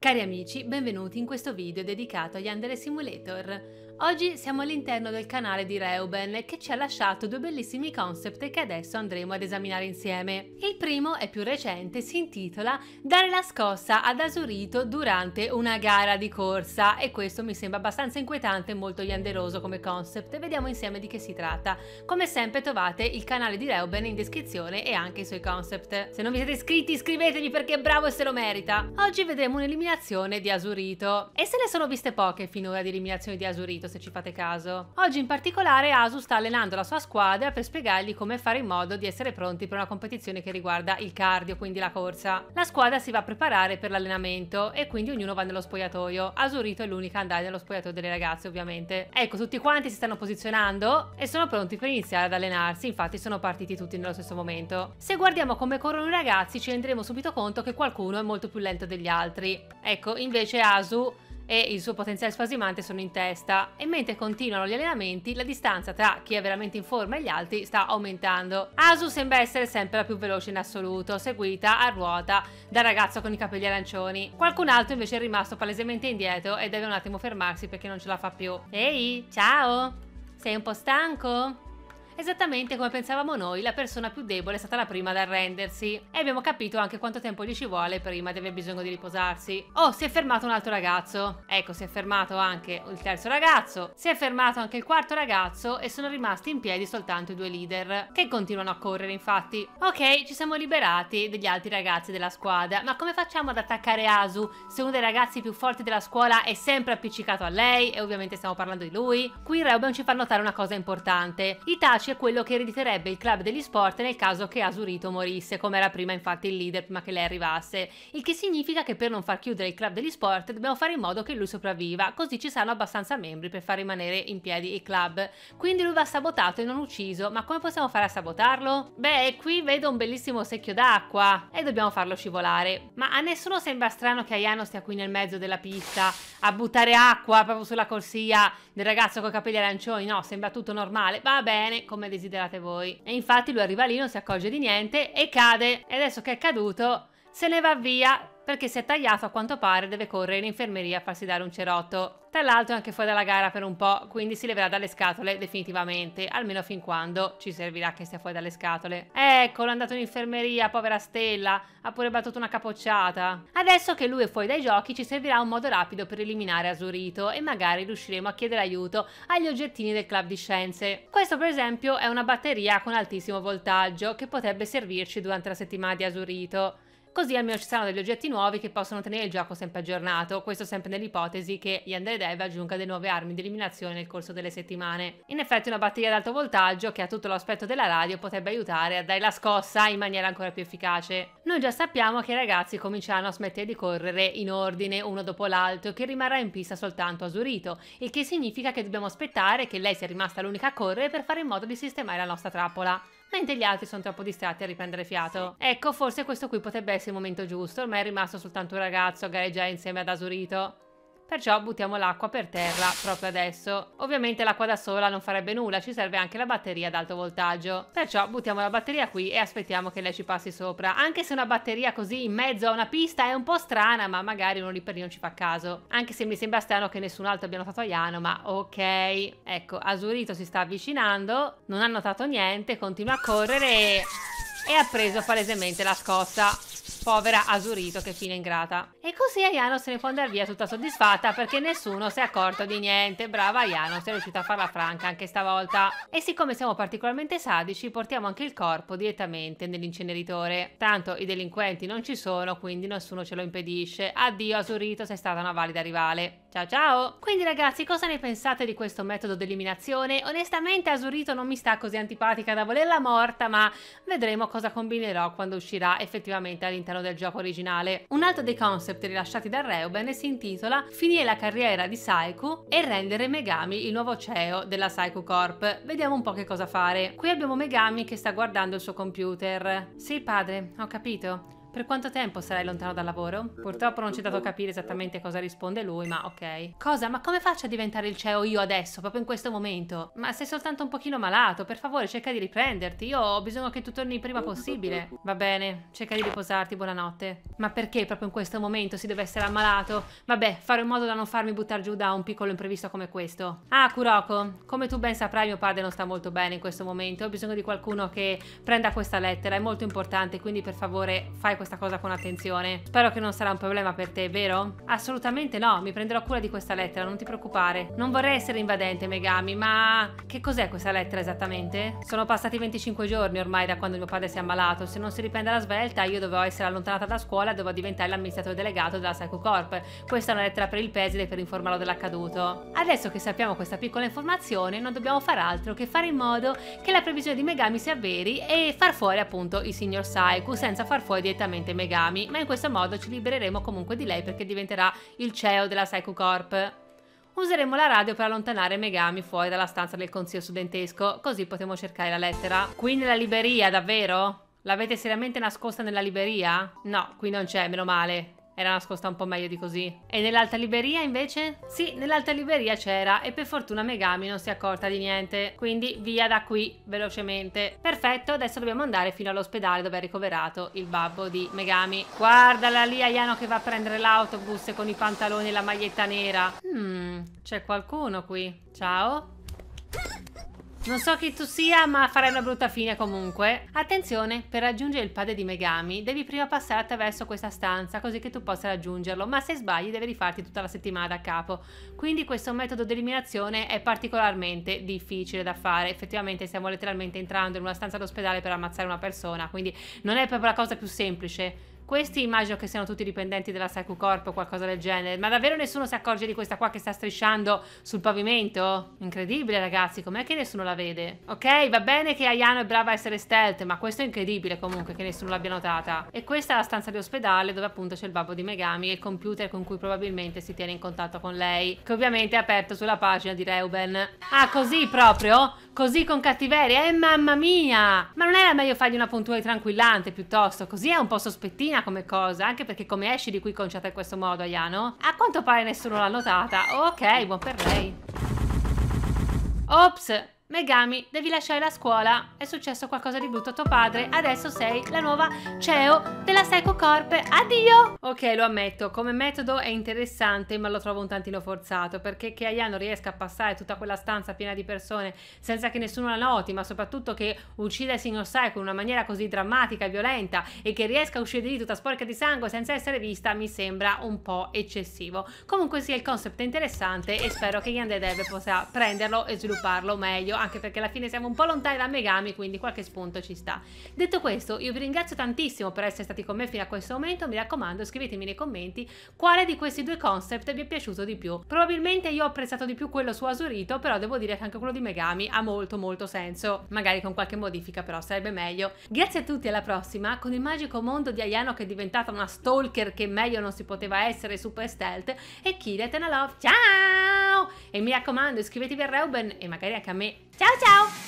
Cari amici, benvenuti in questo video dedicato agli Under Simulator. Oggi siamo all'interno del canale di Reuben che ci ha lasciato due bellissimi concept che adesso andremo ad esaminare insieme. Il primo è più recente, si intitola Dare la scossa ad Asurito durante una gara di corsa e questo mi sembra abbastanza inquietante e molto yanderoso come concept. Vediamo insieme di che si tratta. Come sempre trovate il canale di Reuben in descrizione e anche i suoi concept. Se non vi siete iscritti iscrivetevi perché è bravo e se lo merita. Oggi vedremo un'eliminazione di Asurito e se ne sono viste poche finora di eliminazioni di Asurito se ci fate caso. Oggi in particolare Asu sta allenando la sua squadra per spiegargli come fare in modo di essere pronti per una competizione che riguarda il cardio, quindi la corsa. La squadra si va a preparare per l'allenamento e quindi ognuno va nello spogliatoio. Asurito è l'unica a andare nello spogliatoio delle ragazze ovviamente. Ecco, tutti quanti si stanno posizionando e sono pronti per iniziare ad allenarsi, infatti sono partiti tutti nello stesso momento. Se guardiamo come corrono i ragazzi ci renderemo subito conto che qualcuno è molto più lento degli altri. Ecco, invece Asu e il suo potenziale spasimante sono in testa e mentre continuano gli allenamenti la distanza tra chi è veramente in forma e gli altri sta aumentando. Asu sembra essere sempre la più veloce in assoluto, seguita a ruota dal ragazzo con i capelli arancioni. Qualcun altro invece è rimasto palesemente indietro e deve un attimo fermarsi perché non ce la fa più. Ehi, ciao! Sei un po' stanco? Esattamente come pensavamo noi, la persona più debole è stata la prima ad arrendersi e abbiamo capito anche quanto tempo gli ci vuole prima di aver bisogno di riposarsi. Oh, si è fermato un altro ragazzo. Ecco, si è fermato anche il terzo ragazzo, si è fermato anche il quarto ragazzo e sono rimasti in piedi soltanto i due leader, che continuano a correre infatti. Ok, ci siamo liberati degli altri ragazzi della squadra, ma come facciamo ad attaccare Asu se uno dei ragazzi più forti della scuola è sempre appiccicato a lei e ovviamente stiamo parlando di lui? Qui Reuben ci fa notare una cosa importante. Itachi Ash quello che erediterebbe il club degli sport nel caso che Asurito morisse, come era prima infatti il leader prima che lei arrivasse, il che significa che per non far chiudere il club degli sport dobbiamo fare in modo che lui sopravviva, così ci saranno abbastanza membri per far rimanere in piedi il club. Quindi lui va sabotato e non ucciso, ma come possiamo fare a sabotarlo? Beh, qui vedo un bellissimo secchio d'acqua e dobbiamo farlo scivolare. Ma a nessuno sembra strano che Ayano stia qui nel mezzo della pista a buttare acqua proprio sulla corsia del ragazzo con i capelli arancioni, no, sembra tutto normale. Va bene, come come desiderate voi. E infatti lui arriva lì, non si accorge di niente e cade. E adesso che è caduto, se ne va via perché si è tagliato a quanto pare deve correre in infermeria a farsi dare un cerotto. Tra l'altro è anche fuori dalla gara per un po', quindi si leverà dalle scatole definitivamente, almeno fin quando ci servirà che sia fuori dalle scatole. Eccolo, è andato in infermeria, povera Stella, ha pure battuto una capocciata. Adesso che lui è fuori dai giochi ci servirà un modo rapido per eliminare Asurito e magari riusciremo a chiedere aiuto agli oggettini del club di scienze. Questo per esempio è una batteria con altissimo voltaggio che potrebbe servirci durante la settimana di Asurito. Così almeno ci saranno degli oggetti nuovi che possono tenere il gioco sempre aggiornato, questo sempre nell'ipotesi che Yandere Dev aggiunga delle nuove armi di eliminazione nel corso delle settimane. In effetti una batteria ad alto voltaggio che ha tutto l'aspetto della radio potrebbe aiutare a dare la scossa in maniera ancora più efficace. Noi già sappiamo che i ragazzi cominceranno a smettere di correre in ordine uno dopo l'altro e che rimarrà in pista soltanto Asurito, il che significa che dobbiamo aspettare che lei sia rimasta l'unica a correre per fare in modo di sistemare la nostra trappola mentre gli altri sono troppo distratti a riprendere fiato. Ecco, forse questo qui potrebbe essere il momento giusto, ormai è rimasto soltanto un ragazzo a gareggiare insieme ad Asurito perciò buttiamo l'acqua per terra proprio adesso. Ovviamente l'acqua da sola non farebbe nulla, ci serve anche la batteria ad alto voltaggio. Perciò buttiamo la batteria qui e aspettiamo che lei ci passi sopra. Anche se una batteria così in mezzo a una pista è un po' strana, ma magari uno lì per lì non ci fa caso. Anche se mi sembra strano che nessun altro abbia notato Iano, ma ok. Ecco, Asurito si sta avvicinando, non ha notato niente, continua a correre e... e ha preso palesemente la scossa. Povera Asurito, che fine ingrata. E così Ayano se ne può andare via tutta soddisfatta perché nessuno si è accorto di niente. Brava Ayano, sei riuscita a farla franca anche stavolta. E siccome siamo particolarmente sadici, portiamo anche il corpo direttamente nell'inceneritore. Tanto i delinquenti non ci sono, quindi nessuno ce lo impedisce. Addio Asurito, sei stata una valida rivale. Ciao ciao! Quindi ragazzi, cosa ne pensate di questo metodo di eliminazione? Onestamente Asurito non mi sta così antipatica da volerla morta, ma vedremo cosa combinerò quando uscirà effettivamente all'interno del gioco originale. Un altro dei concept rilasciati da Reuben si intitola Finire la carriera di Saiku e rendere Megami il nuovo CEO della Saiku Corp. Vediamo un po' che cosa fare. Qui abbiamo Megami che sta guardando il suo computer. Sì padre, ho capito. Per quanto tempo sarai lontano dal lavoro? Purtroppo non ci è dato capire esattamente cosa risponde lui, ma ok. Cosa? Ma come faccio a diventare il CEO io adesso, proprio in questo momento? Ma sei soltanto un pochino malato, per favore cerca di riprenderti, io ho bisogno che tu torni prima possibile. Va bene, cerca di riposarti, buonanotte. Ma perché proprio in questo momento si deve essere ammalato? Vabbè, fare in modo da non farmi buttare giù da un piccolo imprevisto come questo. Ah, Kuroko, come tu ben saprai mio padre non sta molto bene in questo momento, ho bisogno di qualcuno che prenda questa lettera, è molto importante, quindi per favore fai questa questa cosa con attenzione. Spero che non sarà un problema per te, vero? Assolutamente no, mi prenderò cura di questa lettera, non ti preoccupare. Non vorrei essere invadente, Megami, ma che cos'è questa lettera esattamente? Sono passati 25 giorni ormai da quando mio padre si è ammalato. Se non si riprende la svelta, io dovevo essere allontanata da scuola e dovevo diventare l'amministratore delegato della Psycho Corp. Questa è una lettera per il preside per informarlo dell'accaduto. Adesso che sappiamo questa piccola informazione, non dobbiamo far altro che fare in modo che la previsione di Megami si avveri e far fuori appunto il signor Saiku senza far fuori direttamente veramente Megami, ma in questo modo ci libereremo comunque di lei perché diventerà il CEO della Psycho Corp. Useremo la radio per allontanare Megami fuori dalla stanza del consiglio studentesco, così potremo cercare la lettera. Qui nella libreria, davvero? L'avete seriamente nascosta nella libreria? No, qui non c'è, meno male era nascosta un po' meglio di così. E nell'alta libreria invece? Sì, nell'alta libreria c'era e per fortuna Megami non si è accorta di niente, quindi via da qui, velocemente. Perfetto, adesso dobbiamo andare fino all'ospedale dove è ricoverato il babbo di Megami. Guardala lì Ayano che va a prendere l'autobus con i pantaloni e la maglietta nera. Hmm, c'è qualcuno qui. Ciao. Non so chi tu sia, ma farai una brutta fine comunque. Attenzione, per raggiungere il padre di Megami devi prima passare attraverso questa stanza così che tu possa raggiungerlo, ma se sbagli devi rifarti tutta la settimana da capo. Quindi questo metodo di eliminazione è particolarmente difficile da fare. Effettivamente stiamo letteralmente entrando in una stanza d'ospedale per ammazzare una persona, quindi non è proprio la cosa più semplice. Questi immagino che siano tutti dipendenti della Saku Corp o qualcosa del genere. Ma davvero nessuno si accorge di questa qua che sta strisciando sul pavimento? Incredibile, ragazzi. Com'è che nessuno la vede? Ok, va bene che Ayano è brava a essere stealth, ma questo è incredibile comunque che nessuno l'abbia notata. E questa è la stanza di ospedale dove appunto c'è il babbo di Megami e il computer con cui probabilmente si tiene in contatto con lei. Che ovviamente è aperto sulla pagina di Reuben. Ah, così proprio? Così con cattiveria? Eh, mamma mia! Ma non era meglio fargli una puntura di tranquillante piuttosto? Così è un po' sospettina carina come cosa, anche perché come esci di qui conciata in questo modo, Ayano? A quanto pare nessuno l'ha notata. Ok, buon per lei. Ops, Megami, devi lasciare la scuola. È successo qualcosa di brutto a tuo padre. Adesso sei la nuova CEO della Seco Corp. Addio! Ok, lo ammetto. Come metodo è interessante, ma lo trovo un tantino forzato. Perché che Ayano riesca a passare tutta quella stanza piena di persone senza che nessuno la noti, ma soprattutto che uccida il signor Saiko in una maniera così drammatica e violenta e che riesca a uscire di lì tutta sporca di sangue senza essere vista, mi sembra un po' eccessivo. Comunque sia, sì, il concept è interessante e spero che Yandere possa prenderlo e svilupparlo meglio anche perché alla fine siamo un po' lontani da Megami, quindi qualche spunto ci sta. Detto questo, io vi ringrazio tantissimo per essere stati con me fino a questo momento, mi raccomando scrivetemi nei commenti quale di questi due concept vi è piaciuto di più. Probabilmente io ho apprezzato di più quello su Asurito, però devo dire che anche quello di Megami ha molto molto senso, magari con qualche modifica però sarebbe meglio. Grazie a tutti alla prossima, con il magico mondo di Ayano che è diventata una stalker che meglio non si poteva essere, super stealth, e Kira Love, ciao! e mi raccomando iscrivetevi a Reuben e magari anche a me. Ciao ciao!